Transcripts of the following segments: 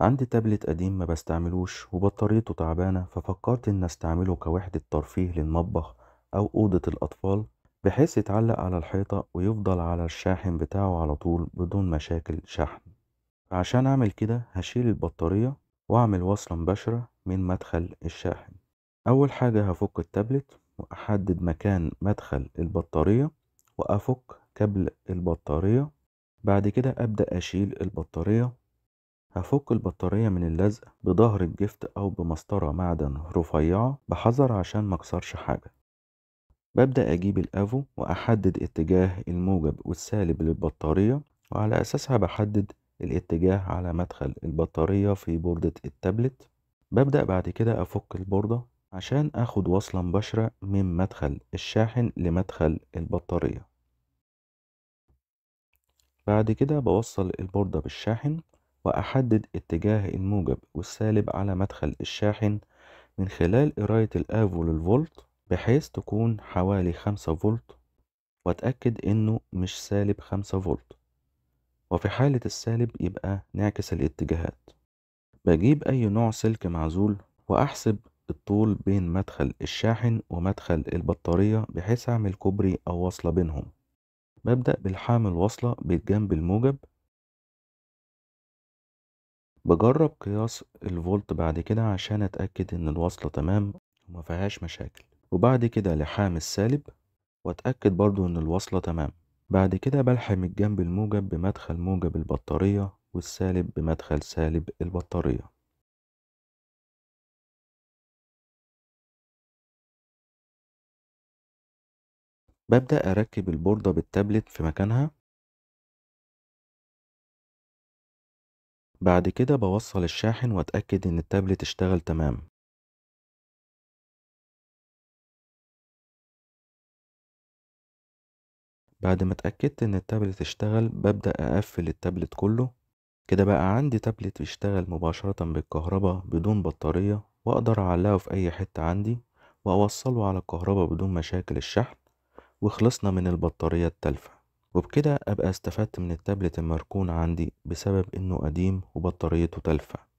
عندي تابلت قديم ما بستعملوش وبطاريته تعبانة ففكرت ان استعمله كوحدة ترفيه للمطبخ او اوضة الاطفال بحيث يتعلق على الحيطة ويفضل على الشاحن بتاعه على طول بدون مشاكل شحن عشان اعمل كده هشيل البطارية واعمل وصلة مباشرة من مدخل الشاحن اول حاجة هفك التابلت واحدد مكان مدخل البطارية وافك كابل البطارية بعد كده ابدأ اشيل البطارية هفك البطارية من اللزق بظهر الجفت أو بمسطرة معدن رفيعة بحذر عشان مكسرش حاجة ببدأ أجيب الأفو وأحدد اتجاه الموجب والسالب للبطارية وعلى أساسها بحدد الاتجاه على مدخل البطارية في بوردة التابلت ببدأ بعد كده أفك البوردة عشان أخد وصلة مباشرة من مدخل الشاحن لمدخل البطارية بعد كده بوصل البوردة بالشاحن وأحدد اتجاه الموجب والسالب على مدخل الشاحن من خلال قراية الآفو للفولت بحيث تكون حوالي خمسة فولت وأتأكد إنه مش سالب خمسة فولت وفي حالة السالب يبقى نعكس الاتجاهات بجيب أي نوع سلك معزول وأحسب الطول بين مدخل الشاحن ومدخل البطارية بحيث أعمل كوبري أو وصلة بينهم ببدأ بالحامل وصلة بالجنب الموجب بجرب قياس الفولت بعد كده عشان اتأكد ان الوصلة تمام وما فيهاش مشاكل وبعد كده لحام السالب واتأكد برضو ان الوصلة تمام بعد كده بلحم الجنب الموجب بمدخل موجب البطارية والسالب بمدخل سالب البطارية ببدأ أركب البوردة بالتابلت في مكانها بعد كده بوصل الشاحن وأتأكد إن التابلت اشتغل تمام بعد ما اتأكدت إن التابلت اشتغل ببدأ أقفل التابلت كله كده بقى عندي تابلت بيشتغل مباشرة بالكهرباء بدون بطارية وأقدر أعلقه في أي حتة عندي وأوصله على الكهرباء بدون مشاكل الشحن وخلصنا من البطارية التالفة وبكده أبقى استفدت من التابلت المركون عندي بسبب إنه قديم وبطاريته تالفة.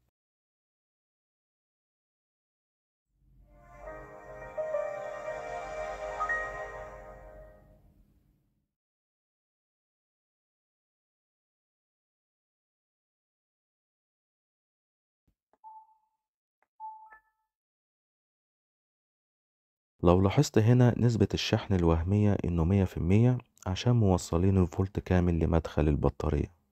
لو لاحظت هنا نسبة الشحن الوهمية إنه مية في المية عشان موصلين الفولت كامل لمدخل البطارية